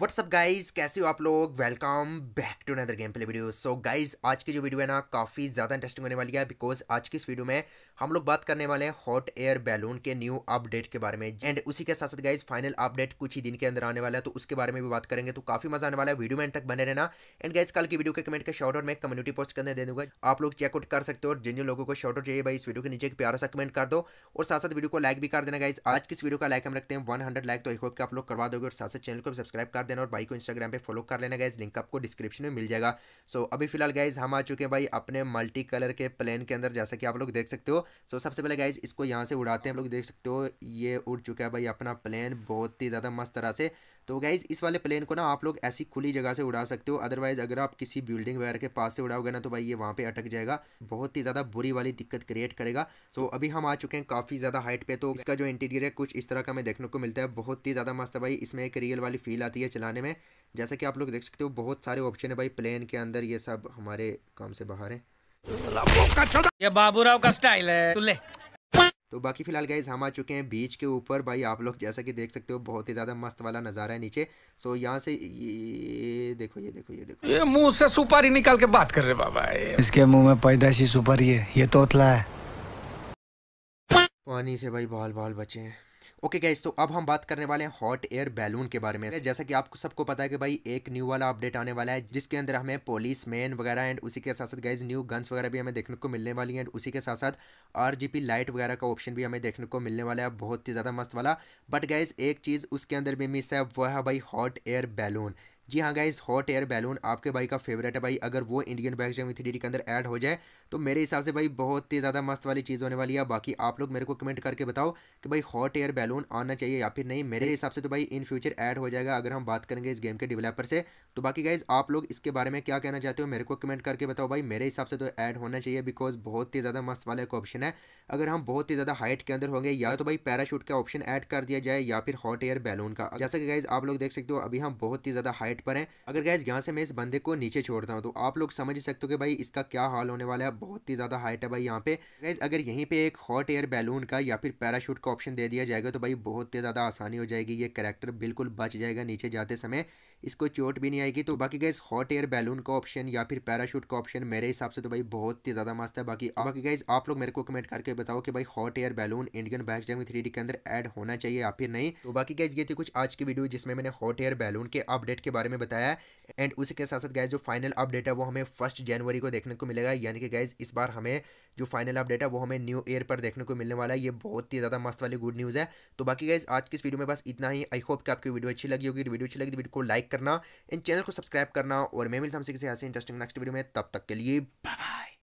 what's up guys कैसे हो आप लोग welcome back to another gameplay video so guys आज की जो वीडियो है ना काफ़ी ज़्यादा इंटरेस्टिंग होने वाली है बिकॉज आज की इस वीडियो में हम लोग बात करने वाले हैं हॉट एयर बैलून के न्यू अपडेट के बारे में एंड उसी के साथ साथ गाइज फाइनल अपडेट कुछ ही दिन के अंदर आने वाला है तो उसके बारे में भी बात करेंगे तो काफ़ी मजा आने वाला है वीडियो में एंड तक बने रहना एंड गाइज कल की वीडियो के कमेंट के शॉर्ट आउट मैं कम्युनिटी पोस्ट करने दे दूंगा आप लोग चेकआउट कर सकते हो और जिन जिन लोगों को शॉर्ट आउट चाहिए भाई इस वीडियो के नीचे एक प्यारा सा कमेंट कर दो और साथ साथ वीडियो को लाइक भी कर देना गाइज आज किस वीडियो का लाइक हम रखते हैं वन लाइक तो आई होप के आप लोग करवा दोगे और साथ साथ चैनल को सब्सक्राइब कर देना और भाई को इंस्टाग्राम पे फॉलो कर लेना गैस लिंक आपको डिस्क्रिप्शन में मिल जाएगा सो अभी फिलहाल गैस हम आ चुके हैं भाई अपने मल्टी कलर के प्लेन के अंदर जैसा कि आप लोग देख सकते हो सो सबसे पहले गैस इसको यहाँ से उड़ाते हैं आप लोग देख सकते हो ये उड़ चुका है भाई अपना प्लेन बहुत ही ज़्यादा मस्त तरह से तो गाइज़ इस वाले प्लेन को ना आप लोग ऐसी खुली जगह से उड़ा सकते हो अदरवाइज़ अगर आप किसी बिल्डिंग वगैरह के पास से उड़ाओगे ना तो भाई ये वहाँ पे अटक जाएगा बहुत ही ज़्यादा बुरी वाली दिक्कत क्रिएट करेगा सो अभी हम आ चुके हैं काफ़ी ज़्यादा हाइट पे तो इसका जो इंटीरियर है कुछ इस तरह का हमें देखने को मिलता है बहुत ही ज़्यादा मस्त है भाई इसमें एक रियल वाली फील आती है चलाने में जैसा कि आप लोग देख सकते हो बहुत सारे ऑप्शन है भाई प्लेन के अंदर ये सब हमारे काम से बाहर है ये बाबूराव का स्टाइल है तो बाकी फिलहाल गाइज हम आ चुके हैं बीच के ऊपर भाई आप लोग जैसा कि देख सकते हो बहुत ही ज़्यादा मस्त वाला नज़ारा है नीचे सो यहाँ से ये देखो ये देखो ये देखो ये मुंह से सुपारी निकाल के बात कर रहे बाबा इसके मुंह में पैदाशी सुपारी है ये तोतला है पानी से भाई बाल बाल बचे हैं ओके गैस तो अब हम बात करने वाले हैं हॉट एयर बैलून के बारे में जैसा कि आपको सबको पता है कि भाई एक न्यू वाला अपडेट आने वाला है जिसके अंदर हमें पुलिस मैन वगैरह एंड उसी के साथ साथ गैस न्यू गन्स वगैरह भी हमें देखने को मिलने वाली हैं एंड उसी के साथ साथ आर लाइट वगैरह का ऑप्शन भी हमें देखने को मिलने वाला है बहुत ही ज़्यादा मस्त वाला बट गैस एक चीज़ उसके अंदर भी मिस है वह है भाई हॉट एयर बैलून जी हाँ गाइज हॉट एयर बैलून आपके भाई का फेवरेट है भाई अगर वो इंडियन बैग जमी थ्री डी के अंदर ऐड हो जाए तो मेरे हिसाब से भाई बहुत ही ज़्यादा मस्त वाली चीज़ होने वाली है बाकी आप लोग मेरे को कमेंट करके बताओ कि भाई हॉट एयर बैलून आना चाहिए या फिर नहीं मेरे हिसाब से तो भाई इन फ्यूचर ऐड हो जाएगा अगर हम बात करेंगे इस गेम के डेवलपर से तो बाकी गाइज आप लोग इसके बारे में क्या कहना चाहते हो मेरे को कमेंट करके बताओ भाई मेरे हिसाब से तो ऐड होना चाहिए बिकॉज बहुत ही ज़्यादा मस्त वाला एक ऑप्शन है अगर हम बहुत ही ज़्यादा हाइट के अंदर होंगे या तो भाई पैराशूट का ऑप्शन ऐड कर दिया जाए या फिर हॉट एयर बैलून का जैसा कि गाइज आप लोग देख सकते हो अभी हम बहुत ही ज़्यादा हाइट पर हैं अगर गाइज यहाँ से मैं इस बंदे को नीचे छोड़ता हूँ तो आप लोग समझ सकते हो कि भाई इसका क्या हाल होने वाला है बहुत ही ज़्यादा हाइट है भाई यहाँ पे गाइज अगर यहीं पे एक हॉट एयर बैलून का या फिर पैराशूट का ऑप्शन दे दिया जाएगा तो भाई बहुत ही ज़्यादा आसानी हो जाएगी ये करेक्टर बिल्कुल बच जाएगा नीचे जाते समय इसको चोट भी नहीं आएगी तो बाकी गैस हॉट एयर बैलून का ऑप्शन या फिर पैराशूट का ऑप्शन मेरे हिसाब से तो भाई बहुत ही ज़्यादा मस्त है बाकी बाकी गाइज आप लोग मेरे को कमेंट करके बताओ कि भाई हॉट एयर बैलून इंडियन बैक जैम थ्री के अंदर एड होना चाहिए या फिर नहीं तो बाकी गैस ये थी कुछ आज की वीडियो जिसमें मैंने हॉट एयर बैलून के अपडेट के बारे में बताया एंड उसी के साथ साथ गैस जो फाइनल अपडेट है वो हमें फर्स्ट जनवरी को देखने को मिलेगा यानी कि गाइज इस बार हमें जो फाइनल अपडेट है वो हमें न्यू ईयर पर देखने को मिलने वाला है ये बहुत ही ज़्यादा मस्त वाली गुड न्यूज़ है तो बाकी गाइज आज की इस वीडियो में बस इतना ही आई होप कि आपकी वीडियो अच्छी लगी होगी वीडियो अच्छी लगी तो वीडियो को लाइक करना इन चैनल को सब्सक्राइब करना और मैं मिलता हमसे किसी ऐसे इंटरेस्टिंग नेक्स्ट वीडियो में तब तक के लिए बाय